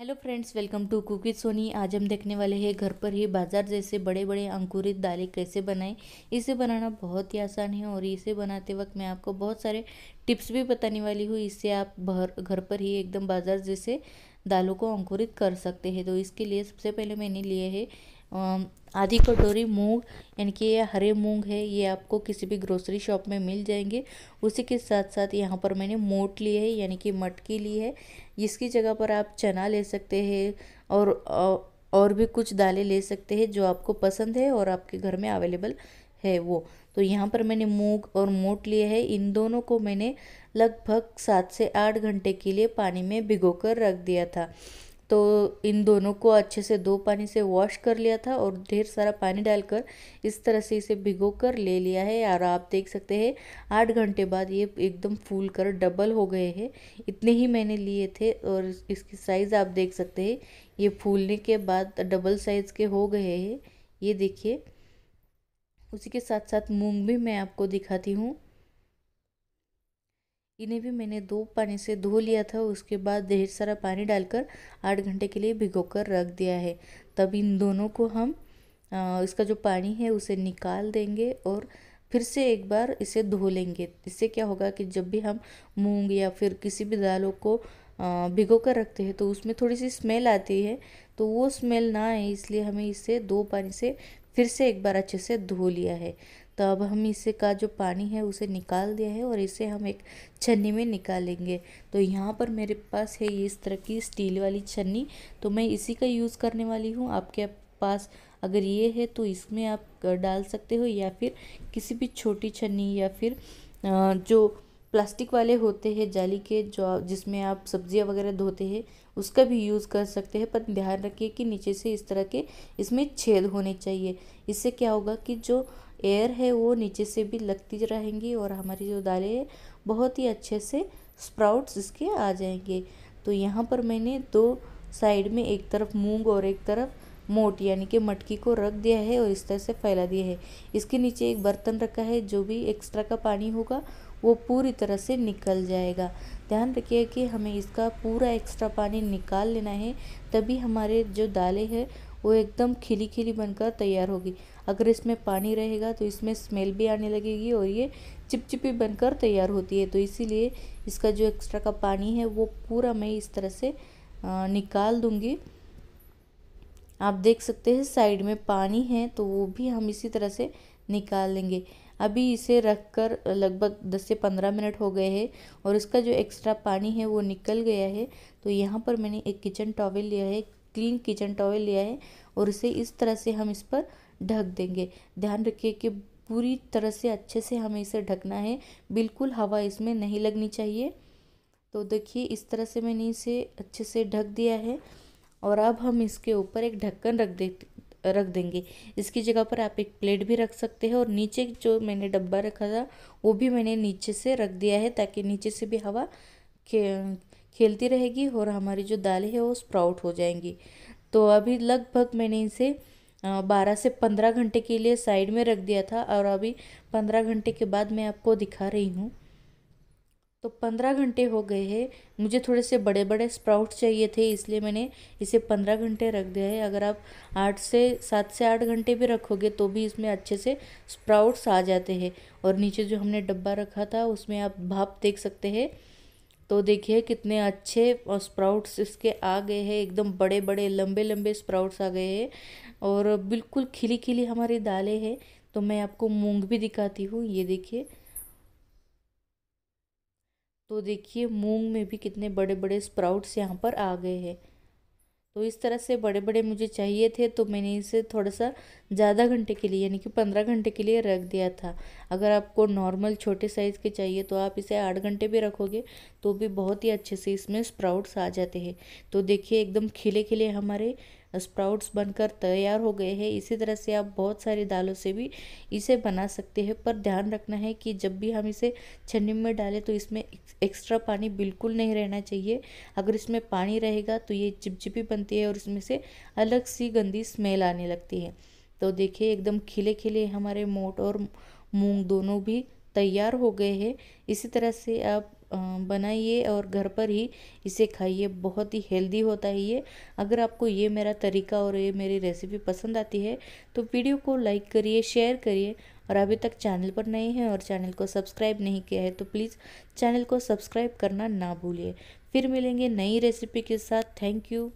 hello friends welcome to Kuki Soni आज हम देखने वाले हैं घर पर ही बाज़ार जैसे बड़े बड़े अंकुरित दालें कैसे बनाएं इसे बनाना बहुत ही आसान है और इसे बनाते वक्त मैं आपको बहुत सारे टिप्स भी बताने वाली हूँ इससे आप घर पर ही एकदम बाज़ार जैसे दालों को अंकुरित कर सकते हैं तो इसके लिए सबसे पहले मैंने लिए है आधी कटोरी मूंग यानी कि ये हरे मूंग है ये आपको किसी भी ग्रोसरी शॉप में मिल जाएंगे उसी के साथ साथ यहाँ पर मैंने मोट ली है यानी कि मटकी ली है इसकी जगह पर आप चना ले सकते हैं और और भी कुछ दालें ले सकते हैं जो आपको पसंद है और आपके घर में अवेलेबल है वो तो यहाँ पर मैंने मूंग और मोट लिए है इन दोनों को मैंने लगभग सात से आठ घंटे के लिए पानी में भिगोकर रख दिया था तो इन दोनों को अच्छे से दो पानी से वॉश कर लिया था और ढेर सारा पानी डालकर इस तरह से इसे भिगो कर ले लिया है और आप देख सकते हैं आठ घंटे बाद ये एकदम फूल कर डबल हो गए हैं इतने ही मैंने लिए थे और इसकी साइज़ आप देख सकते हैं ये फूलने के बाद डबल साइज़ के हो गए हैं ये देखिए उसी के साथ साथ मूंग भी मैं आपको दिखाती हूँ इन्हें भी मैंने दो पानी से धो लिया था उसके बाद ढेर सारा पानी डालकर आठ घंटे के लिए भिगो कर रख दिया है तब इन दोनों को हम इसका जो पानी है उसे निकाल देंगे और फिर से एक बार इसे धो लेंगे इससे क्या होगा कि जब भी हम मूंग या फिर किसी भी दालों को भिगो कर रखते हैं तो उसमें थोड़ी सी स्मेल आती है तो वो स्मेल ना आए इसलिए हमें इसे दो पानी से फिर से एक बार अच्छे से धो लिया है तो अब हम इसे का जो पानी है उसे निकाल दिया है और इसे हम एक छन्नी में निकालेंगे तो यहाँ पर मेरे पास है ये इस तरह की स्टील वाली छन्नी तो मैं इसी का यूज़ करने वाली हूँ आपके पास अगर ये है तो इसमें आप डाल सकते हो या फिर किसी भी छोटी छन्नी या फिर जो प्लास्टिक वाले होते हैं जाली के जो जिसमें आप सब्जियां वगैरह धोते हैं उसका भी यूज़ कर सकते हैं पर ध्यान रखिए कि नीचे से इस तरह के इसमें छेद होने चाहिए इससे क्या होगा कि जो एयर है वो नीचे से भी लगती रहेंगी और हमारी जो दालें हैं बहुत ही अच्छे से स्प्राउट्स इसके आ जाएंगे तो यहाँ पर मैंने दो साइड में एक तरफ मूंग और एक तरफ मोट यानी कि मटकी को रख दिया है और इस तरह से फैला दिया है इसके नीचे एक बर्तन रखा है जो भी एक्स्ट्रा का पानी होगा वो पूरी तरह से निकल जाएगा ध्यान रखिए कि हमें इसका पूरा एक्स्ट्रा पानी निकाल लेना है तभी हमारे जो दालें हैं वो एकदम खिली खिली बनकर तैयार होगी अगर इसमें पानी रहेगा तो इसमें स्मेल भी आने लगेगी और ये चिपचिपी बनकर तैयार होती है तो इसीलिए इसका जो एक्स्ट्रा का पानी है वो पूरा मैं इस तरह से निकाल दूंगी आप देख सकते हैं साइड में पानी है तो वो भी हम इसी तरह से निकाल लेंगे अभी इसे रख कर लगभग 10 से 15 मिनट हो गए हैं और इसका जो एक्स्ट्रा पानी है वो निकल गया है तो यहाँ पर मैंने एक किचन टॉवल लिया है क्लीन किचन टॉयल लिया है और इसे इस तरह से हम इस पर ढक देंगे ध्यान रखिए कि पूरी तरह से अच्छे से हमें इसे ढकना है बिल्कुल हवा इसमें नहीं लगनी चाहिए तो देखिए इस तरह से मैंने इसे अच्छे से ढक दिया है और अब हम इसके ऊपर एक ढक्कन रख दे रख देंगे इसकी जगह पर आप एक प्लेट भी रख सकते हैं और नीचे जो मैंने डब्बा रखा था वो भी मैंने नीचे से रख दिया है ताकि नीचे से भी हवा खेलती रहेगी और हमारी जो दालें हैं वो स्प्राउट हो जाएंगी तो अभी लगभग मैंने इसे बारह से पंद्रह घंटे के लिए साइड में रख दिया था और अभी पंद्रह घंटे के बाद मैं आपको दिखा रही हूँ तो पंद्रह घंटे हो गए हैं मुझे थोड़े से बड़े बड़े स्प्राउट चाहिए थे इसलिए मैंने इसे पंद्रह घंटे रख दिया है अगर आप आठ से सात से आठ घंटे भी रखोगे तो भी इसमें अच्छे से स्प्राउट्स आ जाते हैं और नीचे जो हमने डब्बा रखा था उसमें आप भाप देख सकते हैं तो देखिए कितने अच्छे स्प्राउट्स इसके आ गए हैं एकदम बड़े बड़े लंबे लंबे स्प्राउट्स आ गए हैं और बिल्कुल खिली खिली हमारी दालें हैं तो मैं आपको मूंग भी दिखाती हूँ ये देखिए तो देखिए मूंग में भी कितने बड़े बड़े स्प्राउट्स यहाँ पर आ गए हैं तो इस तरह से बड़े बड़े मुझे चाहिए थे तो मैंने इसे थोड़ा सा ज़्यादा घंटे के लिए यानी कि पंद्रह घंटे के लिए रख दिया था अगर आपको नॉर्मल छोटे साइज़ के चाहिए तो आप इसे आठ घंटे भी रखोगे तो भी बहुत ही अच्छे से इसमें स्प्राउट्स आ जाते हैं तो देखिए एकदम खिले खिले हमारे स्प्राउट्स बनकर तैयार हो गए हैं इसी तरह से आप बहुत सारी दालों से भी इसे बना सकते हैं पर ध्यान रखना है कि जब भी हम इसे छन्नी में डालें तो इसमें एक्स्ट्रा पानी बिल्कुल नहीं रहना चाहिए अगर इसमें पानी रहेगा तो ये चिपचिपी बनती है और इसमें से अलग सी गंदी स्मेल आने लगती है तो देखिए एकदम खिले खिले हमारे मोट और मूंग दोनों भी तैयार हो गए हैं इसी तरह से आप बनाइए और घर पर ही इसे खाइए बहुत ही हेल्दी होता है ये अगर आपको ये मेरा तरीका और ये मेरी रेसिपी पसंद आती है तो वीडियो को लाइक करिए शेयर करिए और अभी तक चैनल पर नए हैं और चैनल को सब्सक्राइब नहीं किया है तो प्लीज़ चैनल को सब्सक्राइब करना ना भूलिए फिर मिलेंगे नई रेसिपी के साथ थैंक यू